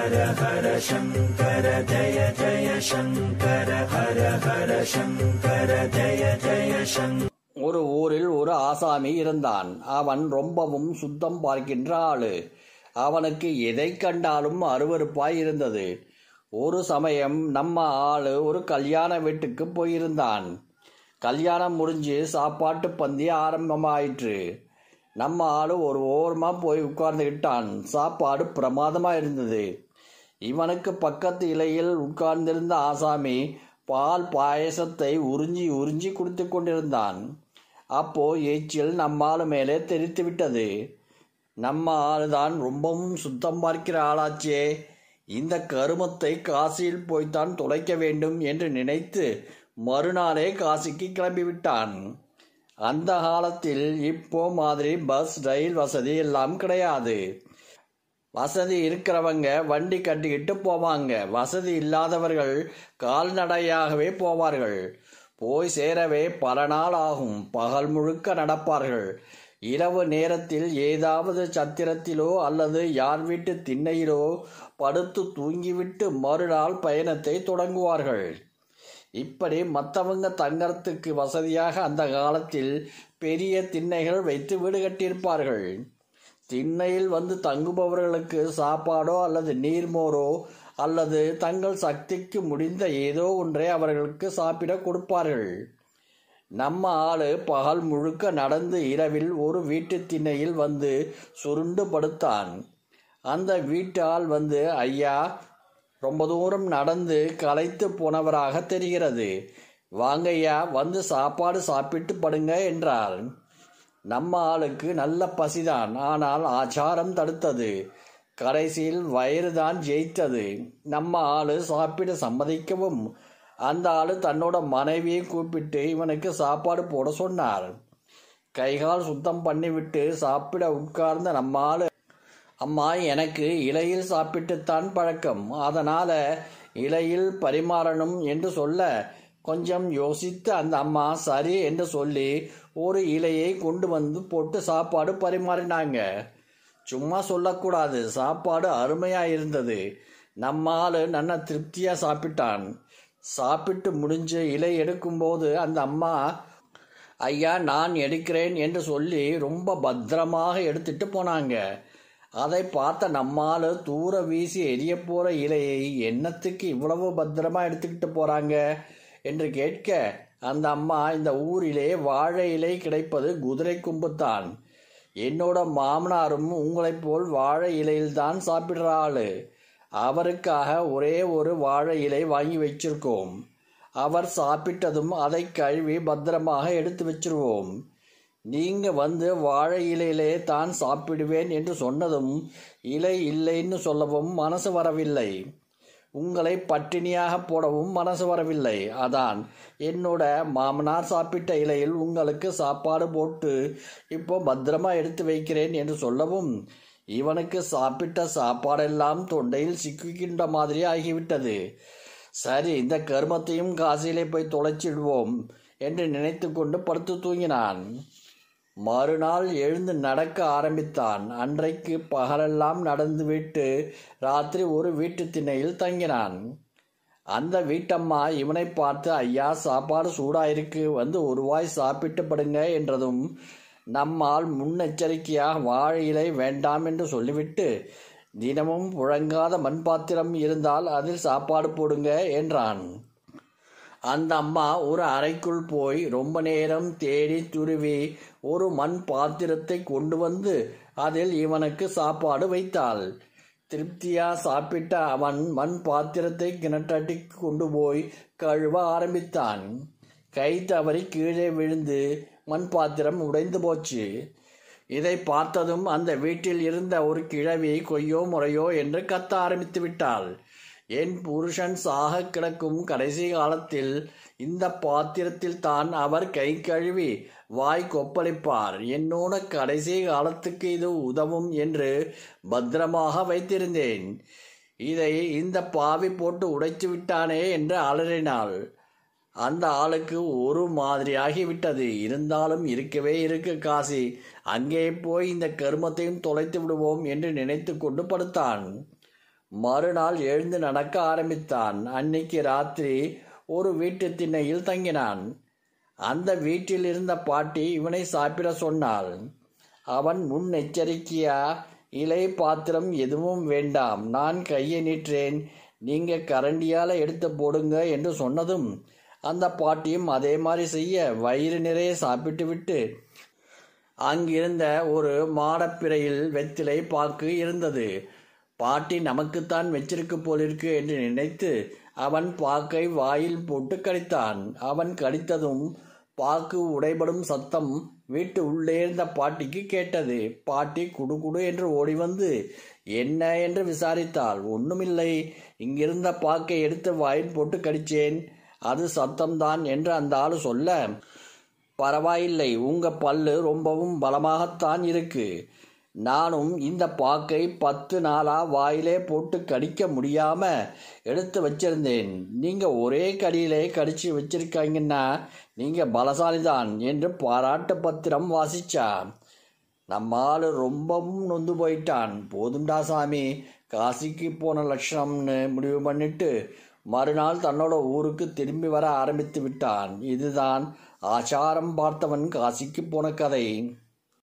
ஹர ஹர சங்கர ஜய ஜய சங்கர ஹர ஹர சங்கர ஜய ஜய சங்கர ஒரு ஊரில் ஒரு ஆசாமி இருந்தான் அவன் ரொம்பவும் சுத்தம் பார்க்கின்ற ஆளு அவனுக்கு எதை கண்டாலும் அருவறுப்பாய் இருந்தது ஒரு சமயம் நம்ம ஆளு ஒரு கல்யாண வீட்டுக்கு போயிருந்தான் கல்யாணம் முடிஞ்சு சாப்பாட்டு பந்தி ஆரம்பமாயிற்று நம்ம ஆளு ஒரு ஓரமாக போய் உட்கார்ந்துக்கிட்டான் சாப்பாடு பிரமாதமாக இருந்தது இவனுக்கு பக்கத்து இலையில் உட்கார்ந்திருந்த ஆசாமி பால் பாயசத்தை உறிஞ்சி உறிஞ்சி குடித்து கொண்டிருந்தான் அப்போ ஏச்சில் நம்மாள் மேலே தெரித்து விட்டது நம்ம ஆளுதான் ரொம்பவும் சுத்தம் பார்க்கிற ஆளாச்சே இந்த கருமத்தை காசியில் போய்த்தான் துளைக்க வேண்டும் என்று நினைத்து மறுநாளே காசிக்கு கிளம்பிவிட்டான் அந்த காலத்தில் இப்போ மாதிரி பஸ் ரயில் வசதி எல்லாம் கிடையாது வசதி இருக்கிறவங்க வண்டி கட்டிக்கிட்டு போவாங்க வசதி இல்லாதவர்கள் கால்நடையாகவே போவார்கள் போய் சேரவே பல நாள் ஆகும் பகல் முழுக்க நடப்பார்கள் இரவு நேரத்தில் ஏதாவது சத்திரத்திலோ அல்லது யார் வீட்டு திண்ணையிலோ படுத்து தூங்கிவிட்டு மறுநாள் பயணத்தை தொடங்குவார்கள் இப்படி மற்றவங்க தங்கறத்துக்கு வசதியாக அந்த காலத்தில் பெரிய திண்ணைகள் வைத்து வீடு கட்டியிருப்பார்கள் திண்ணையில் வந்து தங்குபவர்களுக்கு சாப்பாடோ அல்லது நீர்மோரோ அல்லது தங்கள் சக்திக்கு முடிந்த ஏதோ ஒன்றை அவர்களுக்கு சாப்பிட கொடுப்பார்கள் நம்ம ஆளு பகல் முழுக்க நடந்து இரவில் ஒரு வீட்டு திண்ணையில் வந்து சுருண்டு படுத்தான் அந்த வீட்டு ஆள் வந்து ஐயா ரொம்ப தூரம் நடந்து களைத்து போனவராக தெரிகிறது வாங்கய்யா வந்து சாப்பாடு சாப்பிட்டு படுங்க என்றார் நம்ம ஆளுக்கு நல்ல பசிதான் ஆனால் ஆச்சாரம் தடுத்தது கடைசியில் வயிறு தான் ஜெயித்தது நம்ம ஆளு சாப்பிட சம்மதிக்கவும் அந்த ஆளு தன்னோட மனைவியை கூப்பிட்டு இவனுக்கு சாப்பாடு போட சொன்னார் கைகால் சுத்தம் பண்ணிவிட்டு சாப்பிட உட்கார்ந்த நம்ம ஆளு அம்மா எனக்கு இலையில் சாப்பிட்டுத்தான் பழக்கம் அதனால இலையில் பரிமாறணும் என்று சொல்ல கொஞ்சம் யோசித்து அந்த அம்மா சரி என்று சொல்லி ஒரு இலையை கொண்டு வந்து போட்டு சாப்பாடு பரிமாறினாங்க சும்மா சொல்லக்கூடாது சாப்பாடு அருமையாக இருந்தது நம்ம ஆள் நல்லா திருப்தியாக சாப்பிட்டான் சாப்பிட்டு முடிஞ்சு இலை எடுக்கும்போது அந்த அம்மா ஐயா நான் எடுக்கிறேன் என்று சொல்லி ரொம்ப பத்திரமாக எடுத்துட்டு போனாங்க அதை பார்த்த நம்மால் தூர வீசி எரிய போகிற இலையை என்னத்துக்கு இவ்வளவு பத்திரமா எடுத்துக்கிட்டு போகிறாங்க என்று கேட்க அந்த அம்மா இந்த ஊரிலே வாழை இலை கிடைப்பது குதிரை கும்புத்தான் என்னோட மாமனாரும் உங்களைப் போல் வாழை இலையில்தான் ஆளு அவருக்காக ஒரே ஒரு வாழை இலை வாங்கி வச்சிருக்கோம் அவர் சாப்பிட்டதும் அதை கழுவி பத்திரமாக எடுத்து வச்சிருவோம் நீங்க வந்து வாழை இலையிலே தான் சாப்பிடுவேன் என்று சொன்னதும் இலை இல்லைன்னு சொல்லவும் மனசு வரவில்லை உங்களை பட்டினியாக போடவும் மனசு வரவில்லை அதான் என்னோட மாமனார் சாப்பிட்ட இலையில் உங்களுக்கு சாப்பாடு போட்டு இப்போ பத்திரமா எடுத்து வைக்கிறேன் என்று சொல்லவும் இவனுக்கு சாப்பிட்ட சாப்பாடெல்லாம் தொண்டையில் சிக்கிக்கின்ற மாதிரி ஆகிவிட்டது சரி இந்த கருமத்தையும் காசிலே போய் தொலைச்சிடுவோம் என்று நினைத்து கொண்டு படுத்து தூங்கினான் மறுநாள் எழுந்து நடக்க ஆரம்பித்தான் அன்றைக்கு பகலெல்லாம் நடந்துவிட்டு ராத்திரி ஒரு வீட்டு திண்ணையில் தங்கினான் அந்த வீட்டம்மா இவனை பார்த்து ஐயா சாப்பாடு சூடாயிருக்கு வந்து வாய் சாப்பிட்டு படுங்க என்றதும் நம்மால் முன்னெச்சரிக்கையாக வாழை இலை வேண்டாம் என்று சொல்லிவிட்டு தினமும் புழங்காத மண் பாத்திரம் இருந்தால் அதில் சாப்பாடு போடுங்க என்றான் அந்த அம்மா ஒரு அறைக்குள் போய் ரொம்ப நேரம் தேடி துருவி ஒரு மண் பாத்திரத்தை கொண்டு வந்து அதில் இவனுக்கு சாப்பாடு வைத்தாள் திருப்தியா சாப்பிட்ட அவன் மண் பாத்திரத்தை கிணற்றட்டி கொண்டு போய் கழுவ ஆரம்பித்தான் கை தவறி கீழே விழுந்து மண் பாத்திரம் உடைந்து போச்சு இதை பார்த்ததும் அந்த வீட்டில் இருந்த ஒரு கிழவி கொய்யோ முறையோ என்று கத்த ஆரம்பித்து விட்டாள் என் புருஷன் சாக கிடக்கும் கடைசி காலத்தில் இந்த பாத்திரத்தில் தான் அவர் கை கழுவி வாய் கொப்பளிப்பார் என்னோட கடைசி காலத்துக்கு இது உதவும் என்று பத்திரமாக வைத்திருந்தேன் இதை இந்த பாவி போட்டு உடைச்சு விட்டானே என்று அலறினாள் அந்த ஆளுக்கு ஒரு மாதிரியாகிவிட்டது இருந்தாலும் இருக்கவே இருக்கு காசி அங்கே போய் இந்த கருமத்தையும் தொலைத்து விடுவோம் என்று நினைத்து கொண்டு படுத்தான் மறுநாள் எழுந்து நடக்க ஆரம்பித்தான் அன்னைக்கு ராத்திரி ஒரு வீட்டு திண்ணையில் தங்கினான் அந்த வீட்டில் இருந்த பாட்டி இவனை சாப்பிட சொன்னாள் அவன் முன் எச்சரிக்கையா இலை பாத்திரம் எதுவும் வேண்டாம் நான் கையை நீற்றேன் நீங்க கரண்டியால எடுத்து போடுங்க என்று சொன்னதும் அந்த பாட்டியும் அதே மாதிரி செய்ய வயிறு நிறைய சாப்பிட்டு விட்டு அங்கிருந்த ஒரு மாடப்பிறையில் வெத்திலை பாக்கு இருந்தது பாட்டி நமக்குத்தான் வச்சிருக்க போலிருக்கு என்று நினைத்து அவன் பாக்கை வாயில் போட்டு கடித்தான் அவன் கடித்ததும் பாக்கு உடைபடும் சத்தம் வீட்டு உள்ளே இருந்த பாட்டிக்கு கேட்டது பாட்டி குடு குடு என்று ஓடி வந்து என்ன என்று விசாரித்தாள் ஒன்றுமில்லை இங்கிருந்த பாக்கை எடுத்து வாயில் போட்டு கடிச்சேன் அது சத்தம்தான் என்று அந்த ஆள் சொல்ல பரவாயில்லை உங்க பல்லு ரொம்பவும் பலமாகத்தான் இருக்கு நானும் இந்த பாக்கை பத்து நாளாக வாயிலே போட்டு கடிக்க முடியாமல் எடுத்து வச்சிருந்தேன் நீங்கள் ஒரே கடியிலே கடிச்சு வச்சிருக்காங்கன்னா நீங்கள் பலசாலிதான் என்று பாராட்டு பத்திரம் வாசிச்சா நம்மால் ரொம்பவும் நொந்து போயிட்டான் போதுண்டா சாமி காசிக்கு போன லட்சணம்னு முடிவு பண்ணிட்டு மறுநாள் தன்னோட ஊருக்கு திரும்பி வர ஆரம்பித்து விட்டான் இதுதான் ஆச்சாரம் பார்த்தவன் காசிக்கு போன கதை